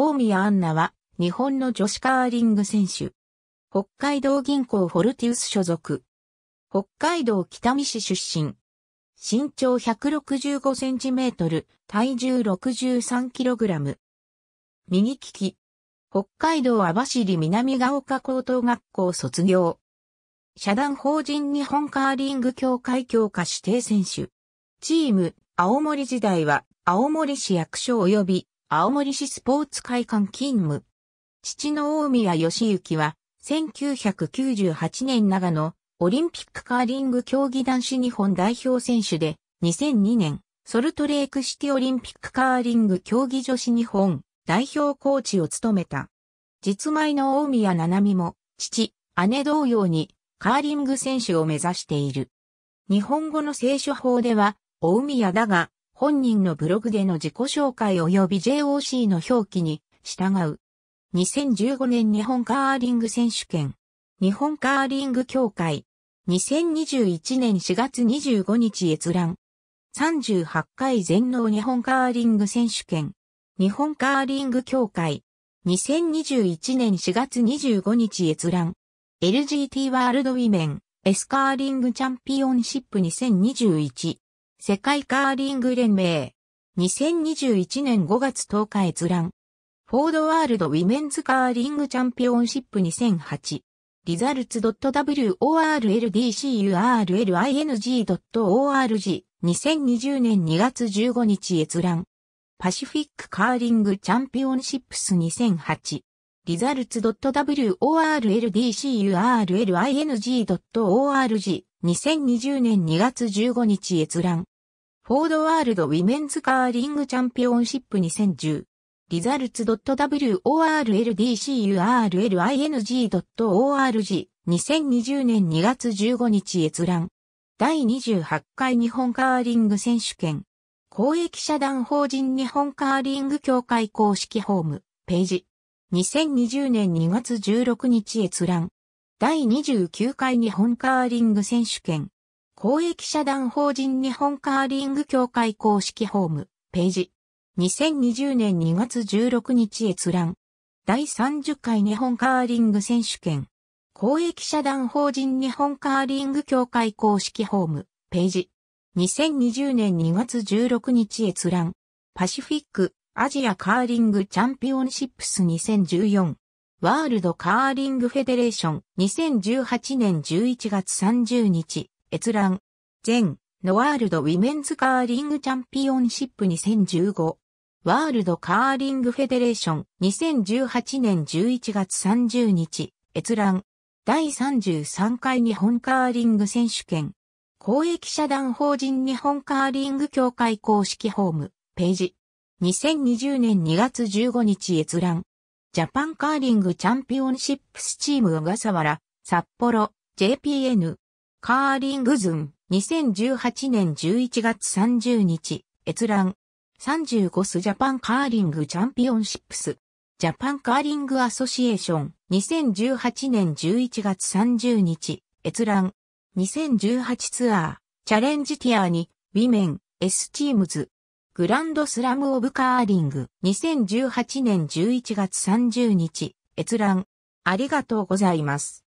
大宮アンナは、日本の女子カーリング選手。北海道銀行フォルティウス所属。北海道北見市出身。身長165センチメートル、体重63キログラム。右利き。北海道網走南ヶ丘高等学校卒業。社団法人日本カーリング協会強化指定選手。チーム、青森時代は、青森市役所及び青森市スポーツ会館勤務。父の大宮義行は、1998年長野、オリンピックカーリング競技男子日本代表選手で、2002年、ソルトレークシティオリンピックカーリング競技女子日本代表コーチを務めた。実米の大宮七海も、父、姉同様に、カーリング選手を目指している。日本語の聖書法では、大宮だが、本人のブログでの自己紹介及び JOC の表記に従う。2015年日本カーリング選手権。日本カーリング協会。2021年4月25日閲覧。38回全農日本カーリング選手権。日本カーリング協会。2021年4月25日閲覧。LGT ワールドウィメン、エスカーリングチャンピオンシップ2021。世界カーリング連盟。2021年5月10日閲覧。フォードワールドウィメンズカーリングチャンピオンシップ2008。リザルツ .worldcurling.org 2020年2月15日閲覧。パシフィックカーリングチャンピオンシップス2008。リザルツ .worldcurling.org 2020年2月15日閲覧。フォードワールドウィメンズカーリングチャンピオンシップ2010。リザルツ .worldcurling.org 2020年2月15日閲覧。第28回日本カーリング選手権。公益社団法人日本カーリング協会公式ホームページ。2020年2月16日閲覧。第29回日本カーリング選手権。公益社団法人日本カーリング協会公式ホーム、ページ。2020年2月16日閲覧。第30回日本カーリング選手権。公益社団法人日本カーリング協会公式ホーム、ページ。2020年2月16日閲覧。パシフィック、アジアカーリングチャンピオンシップス2014。ワールドカーリングフェデレーション2018年11月30日、閲覧。全のワールドウィメンズカーリングチャンピオンシップ2015。ワールドカーリングフェデレーション2018年11月30日、閲覧。第33回日本カーリング選手権。公益社団法人日本カーリング協会公式ホーム、ページ。2020年2月15日閲覧。ジャパンカーリングチャンピオンシップスチーム小笠原、札幌、JPN、カーリングズン、2018年11月30日、閲覧、35スジャパンカーリングチャンピオンシップス、ジャパンカーリングアソシエーション、2018年11月30日、閲覧、2018ツアー、チャレンジティアに、ウィメン、S チームズ、グランドスラムオブカーリング2018年11月30日閲覧ありがとうございます。